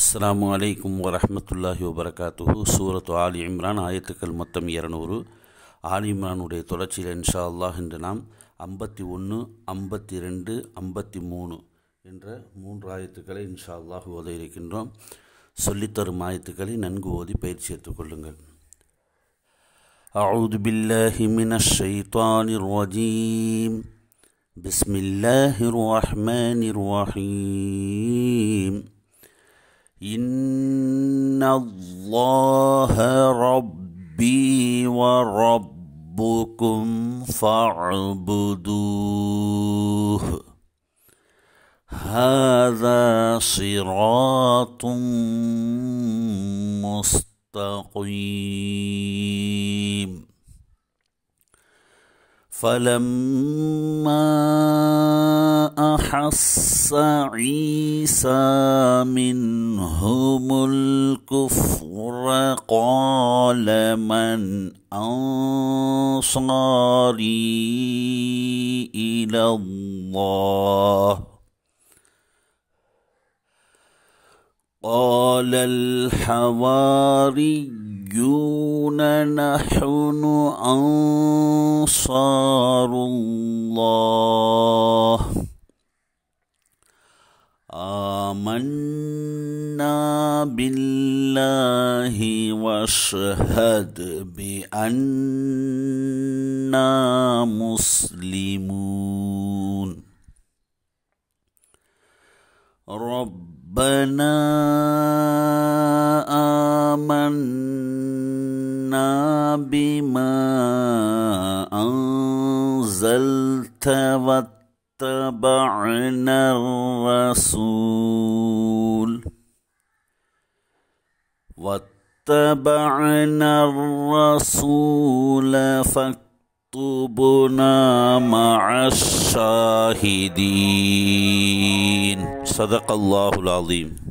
அஸ்லாம் வலைக்கும் வரமத்துல்லாஹி வபரகாத்துஹு சூரத்து ஆலி இம்ரான் ஆயத்துக்கள் மொத்தம் இரநூறு ஆலி இம்ரானுடைய தொடர்ச்சியில் இன்ஷா அல்லாஹ் என்று நாம் ஐம்பத்தி ஒன்று ஐம்பத்தி ரெண்டு ஐம்பத்தி மூணு என்ற மூன்று ஆயத்துக்களை இன்ஷா அல்லாஹ் ஓத இருக்கின்றோம் சொல்லித்தரும் ஆயத்துக்களை நன்கு ஓதி பயிற்சி எடுத்துக்கொள்ளுங்கள் أعوذ بالله من الشيطان الرجيم بسم الله الرحمن الرحيم ان الله ربي وربكم فاعبدوه هذا صراط مستقيم فلما حص عيسى منهم الكفر قال من أنصاري إلى الله قال الحواريون نحن أنصار الله آمنا بالله واشهد بأننا مسلمون ربنا آمنا بما أنزلت وت اتبعنا الرسول واتبعنا الرسول فاكتبنا مع الشاهدين صدق الله العظيم